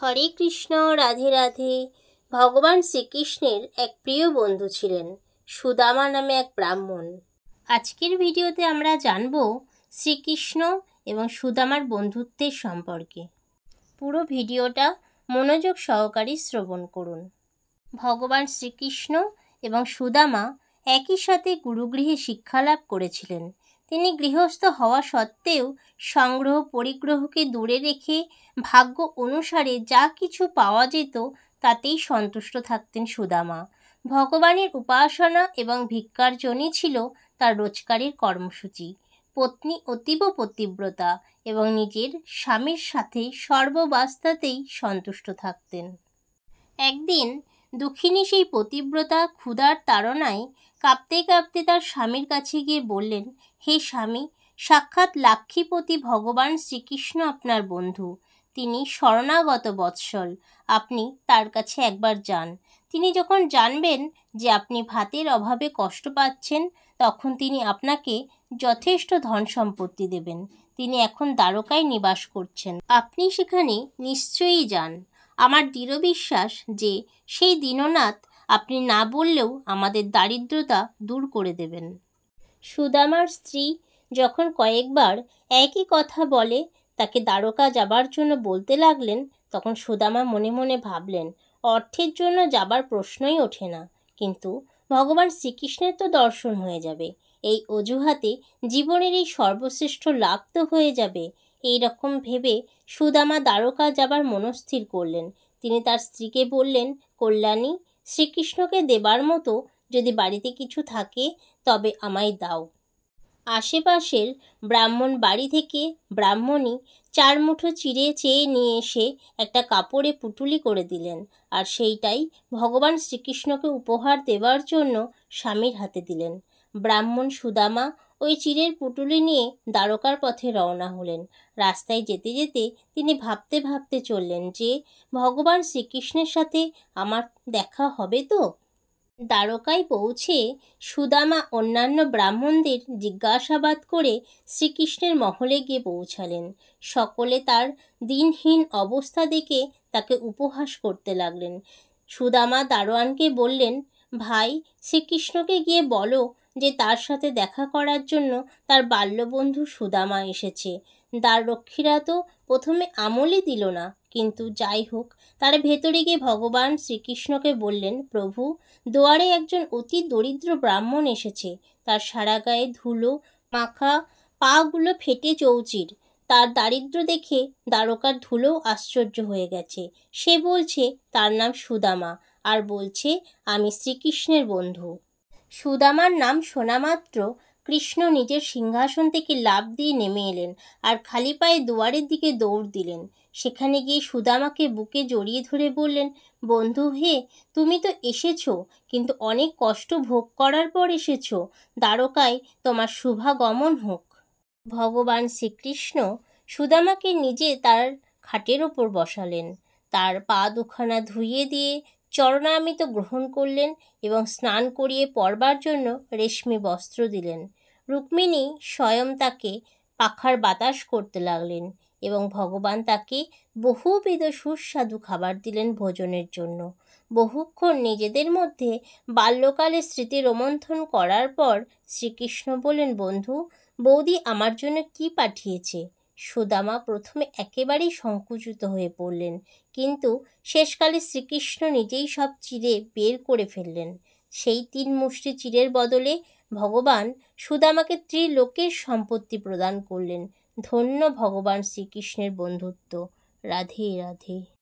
হরে কৃষ্ণ রাধে রাধে ভগবান শ্রীকৃষ্ণের এক প্রিয় বন্ধু ছিলেন সুদামা নামে এক ব্রাহ্মণ আজকের ভিডিওতে আমরা জানব শ্রীকৃষ্ণ এবং সুদামার বন্ধুত্বের সম্পর্কে পুরো ভিডিওটা মনোযোগ সহকারে শ্রবণ করুন ভগবান শ্রীকৃষ্ণ এবং সুদামা একই সাথে গুরুগৃহে শিক্ষালাভ করেছিলেন তিনি গৃহস্থ হওয়া সত্ত্বেও সংগ্রহ পরিগ্রহকে দূরে রেখে ভাগ্য অনুসারে যা কিছু পাওয়া যেত তাতেই সন্তুষ্ট থাকতেন সুদামা ভগবানের উপাসনা এবং জনই ছিল তার রোজগারের কর্মসূচি পত্নী অতীব পতিব্রতা এবং নিজের স্বামীর সাথে সর্ববাস্তাতেই সন্তুষ্ট থাকতেন একদিন দুঃখিনী সেই পতিব্রতা ক্ষুধার তাড়নায় কাঁপতে কাঁপতে তার স্বামীর কাছে গিয়ে বললেন হে স্বামী সাক্ষাৎ লাক্ষীপতি ভগবান শ্রীকৃষ্ণ আপনার বন্ধু তিনি শরণাগত বৎসল আপনি তার কাছে একবার যান তিনি যখন জানবেন যে আপনি ভাতের অভাবে কষ্ট পাচ্ছেন তখন তিনি আপনাকে যথেষ্ট ধন সম্পত্তি দেবেন তিনি এখন দ্বারকায় নিবাস করছেন আপনি সেখানে নিশ্চয়ই যান আমার দৃঢ় বিশ্বাস যে সেই দীননাথ আপনি না বললেও আমাদের দারিদ্রতা দূর করে দেবেন সুদামার স্ত্রী যখন কয়েকবার একই কথা বলে তাকে দ্বারকা যাবার জন্য বলতে লাগলেন তখন সুদামা মনে মনে ভাবলেন অর্থের জন্য যাবার প্রশ্নই ওঠে না কিন্তু ভগবান শ্রীকৃষ্ণের তো দর্শন হয়ে যাবে এই অজুহাতে জীবনের এই সর্বশ্রেষ্ঠ লাভ তো হয়ে যাবে এই রকম ভেবে সুদামা দ্বারকা যাবার মনস্থির করলেন তিনি তার স্ত্রীকে বললেন কল্যাণী শ্রীকৃষ্ণকে দেবার মতো যদি বাড়িতে কিছু থাকে তবে আমায় দাও আশেপাশের ব্রাহ্মণ বাড়ি থেকে ব্রাহ্মণী চার মুঠো চিড়ে চেয়ে নিয়ে এসে একটা কাপড়ে পুটুলি করে দিলেন আর সেইটাই ভগবান শ্রীকৃষ্ণকে উপহার দেওয়ার জন্য স্বামীর হাতে দিলেন ব্রাহ্মণ সুদামা ওই চিরের পুটুলি নিয়ে দ্বারকার পথে রওনা হলেন রাস্তায় যেতে যেতে তিনি ভাবতে ভাবতে চললেন যে ভগবান শ্রীকৃষ্ণের সাথে আমার দেখা হবে তো দ্বারকায় পৌঁছে সুদামা অন্যান্য ব্রাহ্মণদের জিজ্ঞাসাবাদ করে শ্রীকৃষ্ণের মহলে গিয়ে পৌঁছালেন সকলে তার দিনহীন অবস্থা দেখে তাকে উপহাস করতে লাগলেন সুদামা দারোয়ানকে বললেন ভাই শ্রীকৃষ্ণকে গিয়ে বলো যে তার সাথে দেখা করার জন্য তার বাল্যবন্ধু সুদামা এসেছে রক্ষীরা তো প্রথমে আমলই দিল না কিন্তু যাই হোক তারা ভেতরে গিয়ে ভগবান শ্রীকৃষ্ণকে বললেন প্রভু দোয়ারে একজন অতি দরিদ্র ব্রাহ্মণ এসেছে তার সারা গায়ে ধুলো মাখা পাগুলো ফেটে চৌচির তার দারিদ্র দেখে দ্বারকার ধুলো আশ্চর্য হয়ে গেছে সে বলছে তার নাম সুদামা আর বলছে আমি শ্রীকৃষ্ণের বন্ধু সুদামার নাম শোনামাত্র কৃষ্ণ নিজের সিংহাসন থেকে লাভ দিয়ে নেমে এলেন আর খালি পায়ে দুয়ারের দিকে দৌড় দিলেন সেখানে গিয়ে সুদামাকে বুকে জড়িয়ে ধরে বললেন বন্ধু হে তুমি তো এসেছো কিন্তু অনেক কষ্ট ভোগ করার পর এসেছো দ্বারকায় তোমার শুভাগমন হোক ভগবান শ্রীকৃষ্ণ সুদামাকে নিজে তার খাটের ওপর বসালেন তার পা দুখানা ধুইয়ে দিয়ে চরণামিত গ্রহণ করলেন এবং স্নান করিয়ে পরবার জন্য রেশমি বস্ত্র দিলেন রুক্মিণী স্বয়ং তাকে পাখার বাতাস করতে লাগলেন এবং ভগবান তাকে বহুবিধ সুস্বাদু খাবার দিলেন ভোজনের জন্য বহুক্ষণ নিজেদের মধ্যে বাল্যকালে স্মৃতি রোমন্থন করার পর শ্রীকৃষ্ণ বলেন বন্ধু বৌদি আমার জন্য কি পাঠিয়েছে সুদামা প্রথমে একেবারেই সংকুচিত হয়ে পড়লেন কিন্তু শেষকালে শ্রীকৃষ্ণ নিজেই সব চিরে বের করে ফেললেন সেই তিন মুষ্টি চিরের বদলে ভগবান সুদামাকে ত্রিলোকের সম্পত্তি প্রদান করলেন ধন্য ভগবান শ্রীকৃষ্ণের বন্ধুত্ব রাধে রাধে